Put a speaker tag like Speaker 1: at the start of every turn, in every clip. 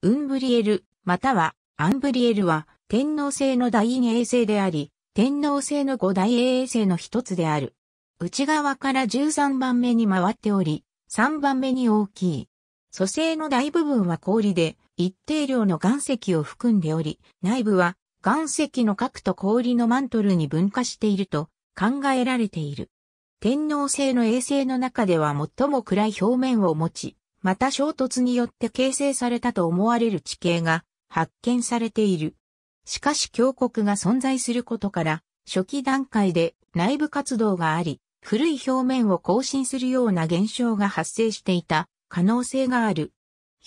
Speaker 1: ウンブリエル、またはアンブリエルは天皇制の第二衛星であり、天皇制の五大衛星の一つである。内側から13番目に回っており、3番目に大きい。蘇生の大部分は氷で、一定量の岩石を含んでおり、内部は岩石の核と氷のマントルに分化していると考えられている。天皇制の衛星の中では最も暗い表面を持ち、また衝突によって形成されたと思われる地形が発見されている。しかし峡谷が存在することから、初期段階で内部活動があり、古い表面を更新するような現象が発生していた可能性がある。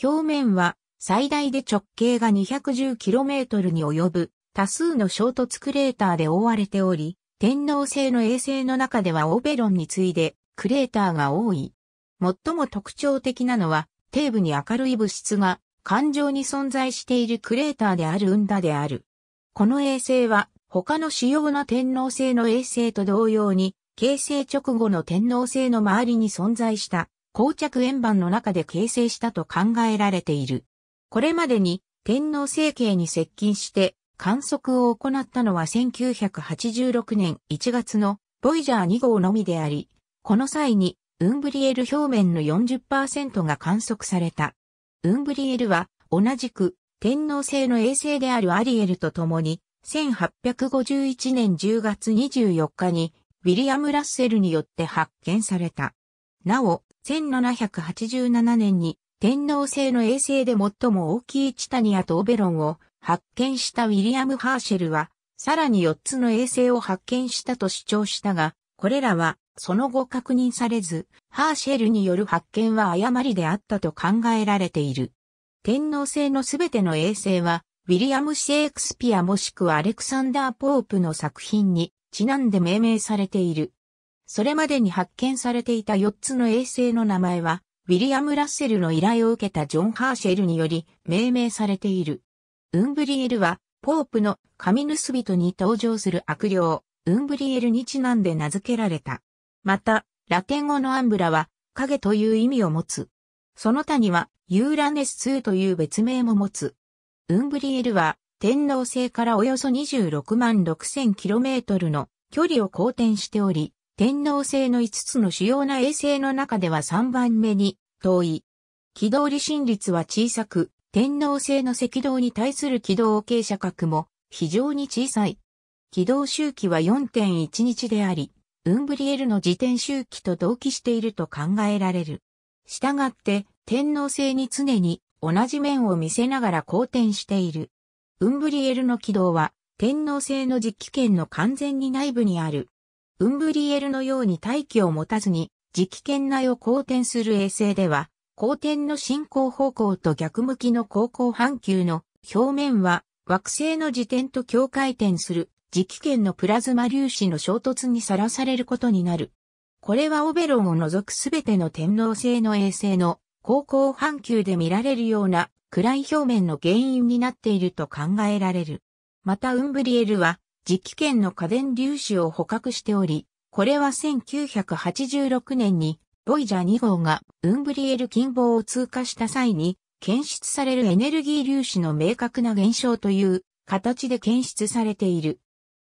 Speaker 1: 表面は最大で直径が 210km に及ぶ多数の衝突クレーターで覆われており、天皇星の衛星の中ではオベロンに次いでクレーターが多い。最も特徴的なのは、底部に明るい物質が環状に存在しているクレーターである運だである。この衛星は、他の主要な天皇星の衛星と同様に、形成直後の天皇星の周りに存在した膠着円盤の中で形成したと考えられている。これまでに天皇星系に接近して観測を行ったのは1986年1月のボイジャー2号のみであり、この際にウンブリエル表面の40%が観測された。ウンブリエルは同じく天皇制の衛星であるアリエルと共に1851年10月24日にウィリアム・ラッセルによって発見された。なお、1787年に天皇制の衛星で最も大きいチタニアとオベロンを発見したウィリアム・ハーシェルは、さらに4つの衛星を発見したと主張したが、これらはその後確認されず、ハーシェルによる発見は誤りであったと考えられている。天皇制のすべての衛星は、ウィリアム・シェイクスピアもしくはアレクサンダー・ポープの作品にちなんで命名されている。それまでに発見されていた4つの衛星の名前は、ウィリアム・ラッセルの依頼を受けたジョン・ハーシェルにより命名されている。ウンブリエルは、ポープの神盗人に登場する悪霊、ウンブリエルにちなんで名付けられた。また、ラテン語のアンブラは影という意味を持つ。その他にはユーラネス2という別名も持つ。ウンブリエルは天皇星からおよそ26万6ロメートルの距離を公転しており、天皇星の5つの主要な衛星の中では3番目に遠い。軌道離心率は小さく、天皇星の赤道に対する軌道傾斜角も非常に小さい。軌道周期は4.1日であり、ウンブリエルの自転周期と同期していると考えられる。したがって、天皇制に常に同じ面を見せながら好転している。ウンブリエルの軌道は、天皇制の実機圏の完全に内部にある。ウンブリエルのように大気を持たずに、磁気圏内を公転する衛星では、公転の進行方向と逆向きの高校半球の表面は惑星の自転と境界点する磁気圏のプラズマ粒子の衝突にさらされることになる。これはオベロンを除くすべての天皇星の衛星の高校半球で見られるような暗い表面の原因になっていると考えられる。またウンブリエルは磁気圏の家電粒子を捕獲しており、これは1986年にボイジャー2号がウンブリエル近傍を通過した際に検出されるエネルギー粒子の明確な現象という形で検出されている。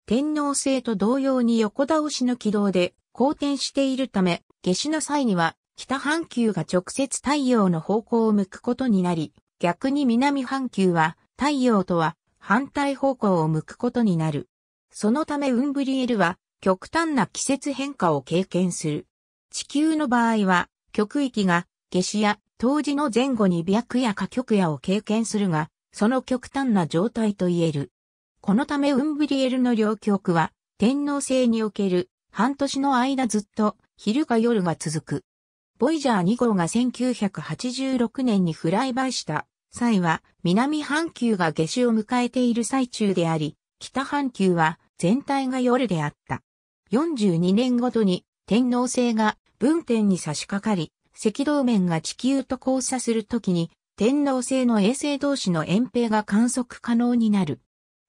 Speaker 1: 天皇制と同様に横倒しの軌道で公転しているため、夏至の際には北半球が直接太陽の方向を向くことになり、逆に南半球は太陽とは反対方向を向くことになる。そのためウンブリエルは極端な季節変化を経験する。地球の場合は極域が夏至や冬至の前後に白夜か極夜を経験するが、その極端な状態と言える。このためウンブリエルの両極は、天皇制における半年の間ずっと昼か夜が続く。ボイジャー2号が1986年にフライバイした際は南半球が夏至を迎えている最中であり、北半球は全体が夜であった。42年ごとに天皇制が分点に差し掛かり、赤道面が地球と交差するときに天皇制の衛星同士の遠平が観測可能になる。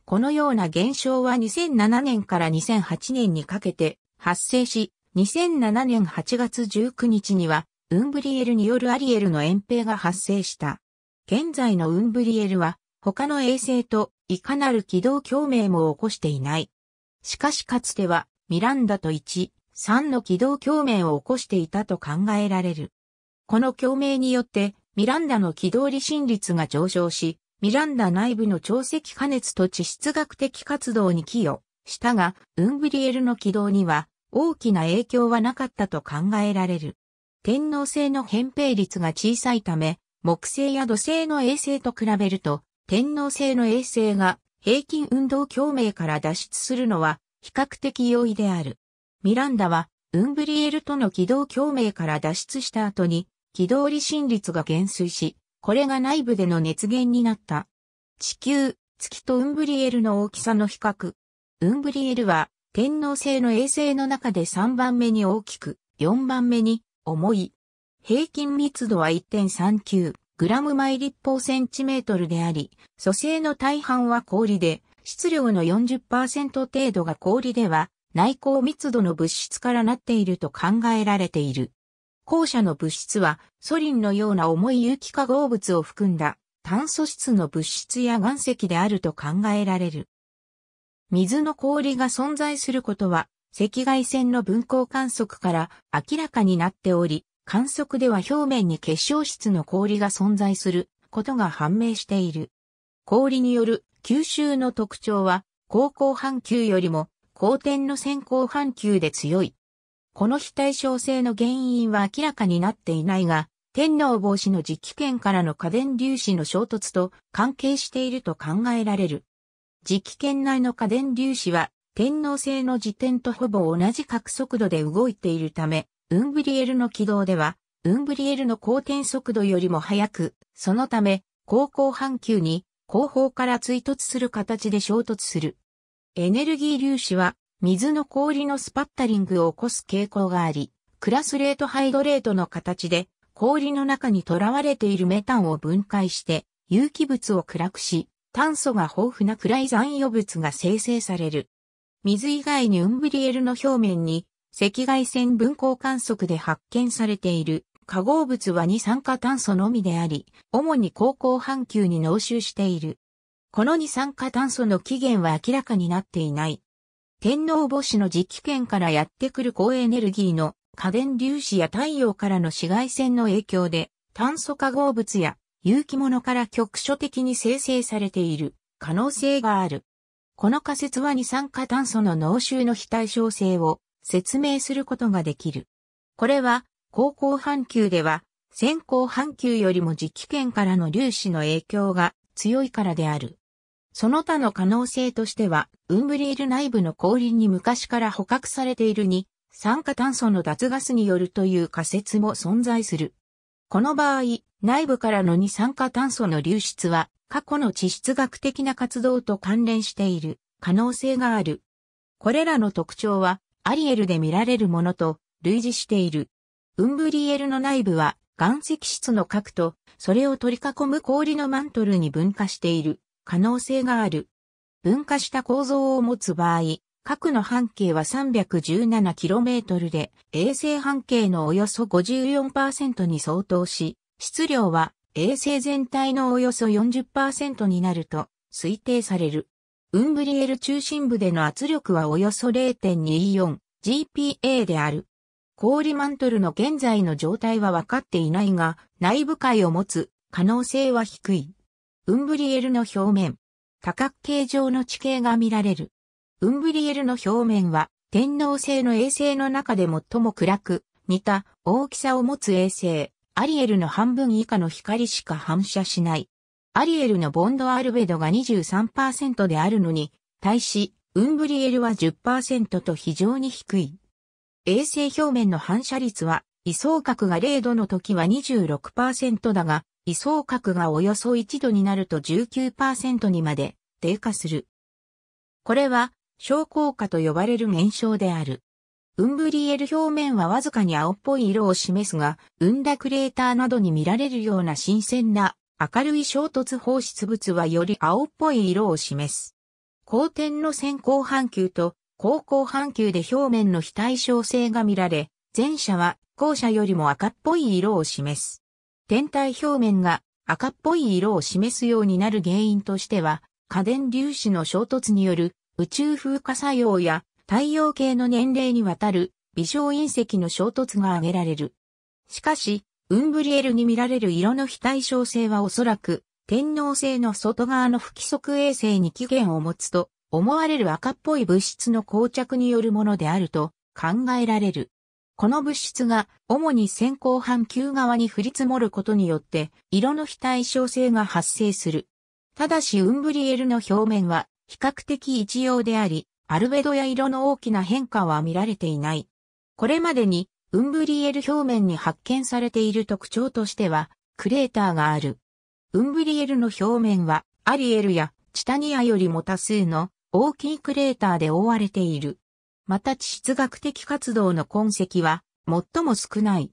Speaker 1: このような現象は2007年から2008年にかけて発生し、2007年8月19日には、ウンブリエルによるアリエルの遠平が発生した。現在のウンブリエルは、他の衛星といかなる軌道共鳴も起こしていない。しかしかつては、ミランダと1、3の軌道共鳴を起こしていたと考えられる。この共鳴によって、ミランダの軌道離心率が上昇し、ミランダ内部の潮汐加熱と地質学的活動に寄与したが、ウンブリエルの軌道には大きな影響はなかったと考えられる。天皇星の扁平率が小さいため、木星や土星の衛星と比べると、天皇星の衛星が平均運動共鳴から脱出するのは比較的容易である。ミランダは、ウンブリエルとの軌道共鳴から脱出した後に、軌道離心率が減衰し、これが内部での熱源になった。地球、月とウンブリエルの大きさの比較。ウンブリエルは天皇星の衛星の中で3番目に大きく、4番目に重い。平均密度は1.39グラム毎立方センチメートルであり、蘇生の大半は氷で、質量の40%程度が氷では、内向密度の物質からなっていると考えられている。後者の物質は、ソリンのような重い有機化合物を含んだ炭素質の物質や岩石であると考えられる。水の氷が存在することは、赤外線の分光観測から明らかになっており、観測では表面に結晶質の氷が存在することが判明している。氷による吸収の特徴は、高光半球よりも、高天の先行半球で強いこの非対称性の原因は明らかになっていないが、天皇防止の磁気圏からの家電粒子の衝突と関係していると考えられる。磁気圏内の家電粒子は天皇星の時点とほぼ同じ角速度で動いているため、ウンブリエルの軌道では、ウンブリエルの公転速度よりも速く、そのため、後方半球に後方から追突する形で衝突する。エネルギー粒子は水の氷のスパッタリングを起こす傾向があり、クラスレートハイドレートの形で氷の中にとらわれているメタンを分解して有機物を暗くし、炭素が豊富な暗い残余物が生成される。水以外にウンブリエルの表面に赤外線分光観測で発見されている化合物は二酸化炭素のみであり、主に高校半球に濃集している。この二酸化炭素の起源は明らかになっていない。天皇母子の磁気圏からやってくる高エネルギーの家電粒子や太陽からの紫外線の影響で炭素化合物や有機物から局所的に生成されている可能性がある。この仮説は二酸化炭素の濃臭の非対称性を説明することができる。これは高校半球では先行半球よりも磁気圏からの粒子の影響が強いからである。その他の可能性としては、ウンブリール内部の後輪に昔から捕獲されているに、酸化炭素の脱ガスによるという仮説も存在する。この場合、内部からの二酸化炭素の流出は、過去の地質学的な活動と関連している可能性がある。これらの特徴は、アリエルで見られるものと類似している。ウンブリエルの内部は岩石質の核と、それを取り囲む氷のマントルに分化している。可能性がある。分化した構造を持つ場合、核の半径は 317km で、衛星半径のおよそ54%に相当し、質量は衛星全体のおよそ40%になると推定される。ウンブリエル中心部での圧力はおよそ 0.24GPa である。氷マントルの現在の状態は分かっていないが、内部解を持つ可能性は低い。ウンブリエルの表面。多角形状の地形が見られる。ウンブリエルの表面は、天皇星の衛星の中で最も暗く、似た大きさを持つ衛星、アリエルの半分以下の光しか反射しない。アリエルのボンドアルベドが23%であるのに、対し、ウンブリエルは10%と非常に低い。衛星表面の反射率は、位相角が0度の時は26%だが、位相角がおよそ1度になると19%にまで低下する。これは、昇降下と呼ばれる現象である。ウンブリエル表面はわずかに青っぽい色を示すが、ウンダクレーターなどに見られるような新鮮な明るい衝突放出物はより青っぽい色を示す。光天の先行半球と後行半球で表面の非対称性が見られ、前者は後者よりも赤っぽい色を示す。天体表面が赤っぽい色を示すようになる原因としては、家電粒子の衝突による宇宙風化作用や太陽系の年齢にわたる微小隕石の衝突が挙げられる。しかし、ウンブリエルに見られる色の非対称性はおそらく天王星の外側の不規則衛星に起源を持つと思われる赤っぽい物質の膠着によるものであると考えられる。この物質が主に先行半球側に降り積もることによって色の非対称性が発生する。ただしウンブリエルの表面は比較的一様であり、アルベドや色の大きな変化は見られていない。これまでにウンブリエル表面に発見されている特徴としては、クレーターがある。ウンブリエルの表面は、アリエルやチタニアよりも多数の大きいクレーターで覆われている。また地質学的活動の痕跡は最も少ない。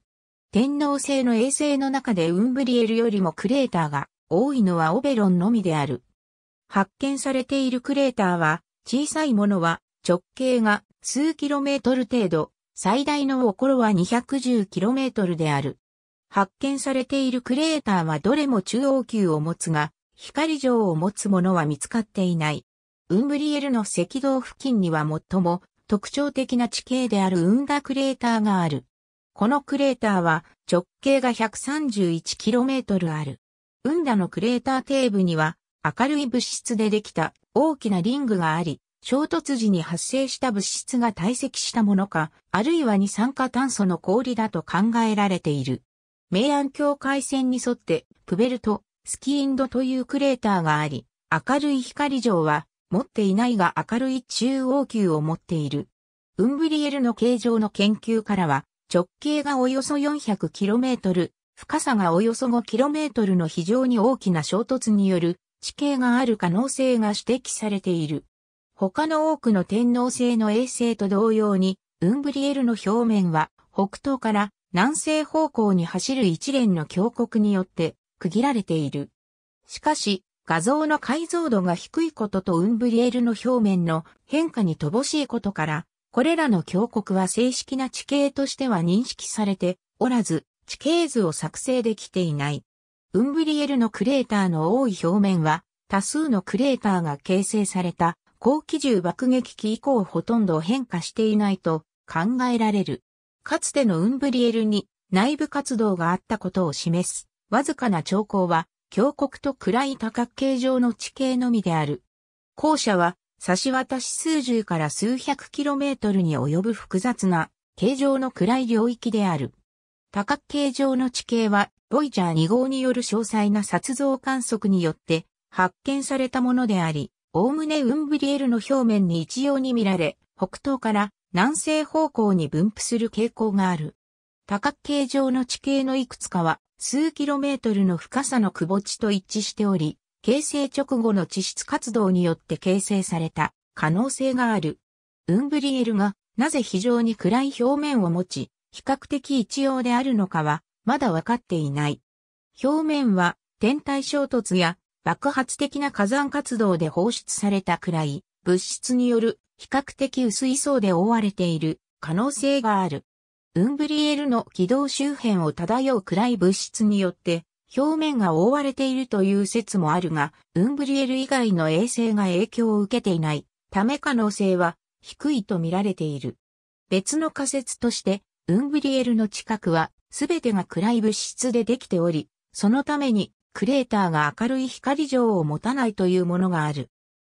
Speaker 1: 天皇星の衛星の中でウンブリエルよりもクレーターが多いのはオベロンのみである。発見されているクレーターは小さいものは直径が数キロメートル程度、最大のおころは210キロメートルである。発見されているクレーターはどれも中央級を持つが、光状を持つものは見つかっていない。ウンブリエルの赤道付近には最も特徴的な地形であるウンダクレーターがある。このクレーターは直径が 131km ある。ウンダのクレーター底部には明るい物質でできた大きなリングがあり、衝突時に発生した物質が堆積したものか、あるいは二酸化炭素の氷だと考えられている。明暗境界線に沿って、プベルト、スキインドというクレーターがあり、明るい光上は持っていないが明るい中央球を持っている。ウンブリエルの形状の研究からは、直径がおよそ 400km、深さがおよそ 5km の非常に大きな衝突による地形がある可能性が指摘されている。他の多くの天皇星の衛星と同様に、ウンブリエルの表面は北東から南西方向に走る一連の峡谷によって区切られている。しかし、画像の解像度が低いこととウンブリエルの表面の変化に乏しいことから、これらの峡谷は正式な地形としては認識されておらず、地形図を作成できていない。ウンブリエルのクレーターの多い表面は、多数のクレーターが形成された高機銃爆撃機以降ほとんど変化していないと考えられる。かつてのウンブリエルに内部活動があったことを示すわずかな兆候は峡谷と暗い多角形状の地形のみである。校舎は、差し渡し数十から数百キロメートルに及ぶ複雑な、形状の暗い領域である。多角形状の地形は、ボイジャー2号による詳細な撮像観測によって、発見されたものであり、おおむねウンブリエルの表面に一様に見られ、北東から南西方向に分布する傾向がある。多角形状の地形のいくつかは、数キロメートルの深さの窪地と一致しており、形成直後の地質活動によって形成された可能性がある。ウンブリエルがなぜ非常に暗い表面を持ち、比較的一様であるのかは、まだわかっていない。表面は天体衝突や爆発的な火山活動で放出されたくらい、物質による比較的薄い層で覆われている可能性がある。ウンブリエルの軌道周辺を漂う暗い物質によって表面が覆われているという説もあるが、ウンブリエル以外の衛星が影響を受けていないため可能性は低いと見られている。別の仮説として、ウンブリエルの近くは全てが暗い物質でできており、そのためにクレーターが明るい光状を持たないというものがある。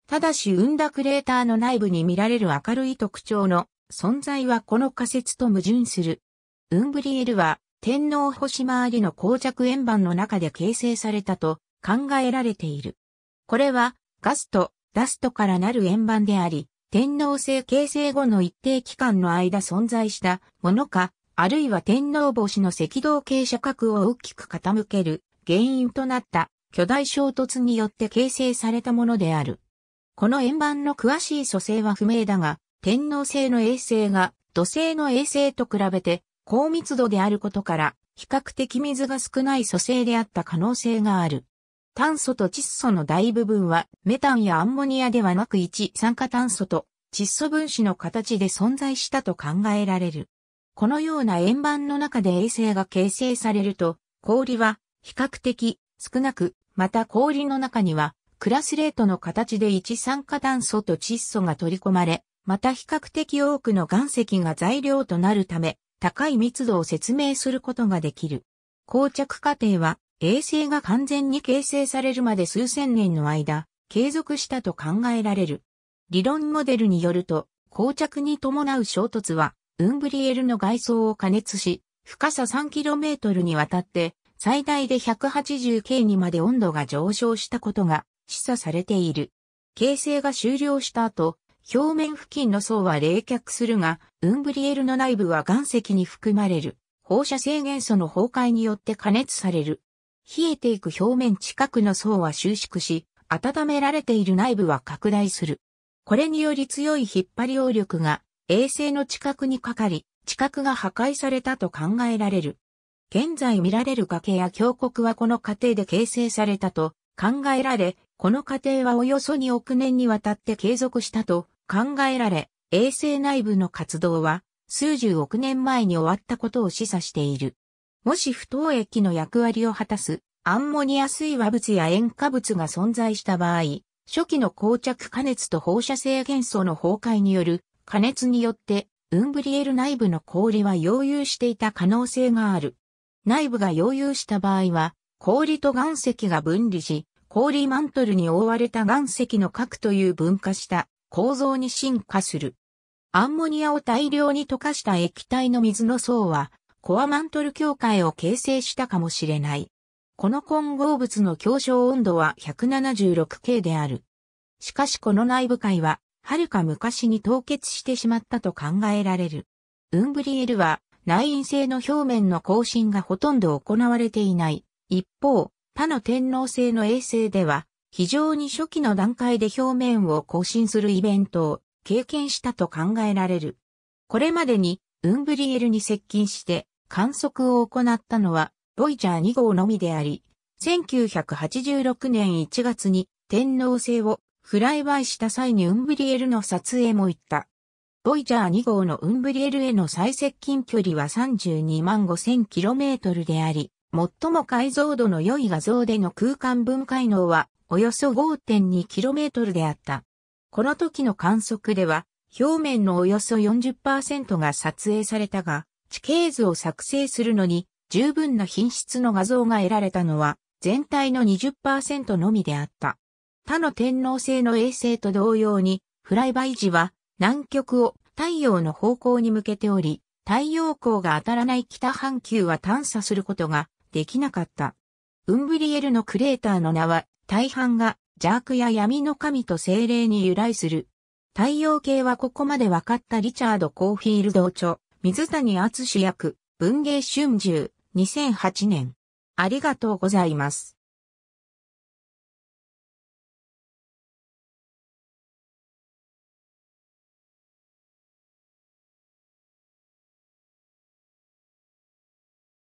Speaker 1: ただし、生んだクレーターの内部に見られる明るい特徴の存在はこの仮説と矛盾する。ウンブリエルは天皇星周りの膠着円盤の中で形成されたと考えられている。これはガスとダストからなる円盤であり、天皇星形成後の一定期間の間存在したものか、あるいは天皇星の赤道傾斜角を大きく傾ける原因となった巨大衝突によって形成されたものである。この円盤の詳しい組成は不明だが、天皇星の衛星が土星の衛星と比べて高密度であることから、比較的水が少ない素性であった可能性がある。炭素と窒素の大部分はメタンやアンモニアではなく一酸化炭素と窒素分子の形で存在したと考えられる。このような円盤の中で衛星が形成されると、氷は比較的少なく、また氷の中にはクラスレートの形で一酸化炭素と窒素が取り込まれ、また比較的多くの岩石が材料となるため、高い密度を説明することができる。膠着過程は、衛星が完全に形成されるまで数千年の間、継続したと考えられる。理論モデルによると、膠着に伴う衝突は、ウンブリエルの外装を加熱し、深さ 3km にわたって、最大で 180K にまで温度が上昇したことが示唆されている。形成が終了した後、表面付近の層は冷却するが、ウンブリエルの内部は岩石に含まれる。放射性元素の崩壊によって加熱される。冷えていく表面近くの層は収縮し、温められている内部は拡大する。これにより強い引っ張り応力が衛星の近くにかかり、地殻が破壊されたと考えられる。現在見られる崖や峡谷はこの過程で形成されたと考えられ、この過程はおよそ2億年にわたって継続したと考えられ、衛星内部の活動は数十億年前に終わったことを示唆している。もし不凍液の役割を果たすアンモニア水和物や塩化物が存在した場合、初期の膠着加熱と放射性元素の崩壊による加熱によってウンブリエル内部の氷は溶融していた可能性がある。内部が溶融した場合は氷と岩石が分離し、氷マントルに覆われた岩石の核という分化した構造に進化する。アンモニアを大量に溶かした液体の水の層は、コアマントル境界を形成したかもしれない。この混合物の強小温度は 176K である。しかしこの内部界は、はるか昔に凍結してしまったと考えられる。ウンブリエルは、内因性の表面の更新がほとんど行われていない。一方、他の天皇星の衛星では、非常に初期の段階で表面を更新するイベントを経験したと考えられる。これまでにウンブリエルに接近して観測を行ったのはボイジャー2号のみであり、1986年1月に天皇星をフライバイした際にウンブリエルの撮影も行った。ボイジャー2号のウンブリエルへの最接近距離は32万 5000km であり、最も解像度の良い画像での空間分解能はおよそ 5.2km であった。この時の観測では、表面のおよそ40%が撮影されたが、地形図を作成するのに十分な品質の画像が得られたのは全体の20%のみであった。他の天皇星の衛星と同様に、フライバイ時は南極を太陽の方向に向けており、太陽光が当たらない北半球は探査することができなかった。ウンブリエルのクレーターの名は大半が邪悪や闇の神と精霊に由来する。太陽系はここまで分かったリチャード・コーフィールド著、水谷厚主役、文芸春秋、2008年。ありがとうございます。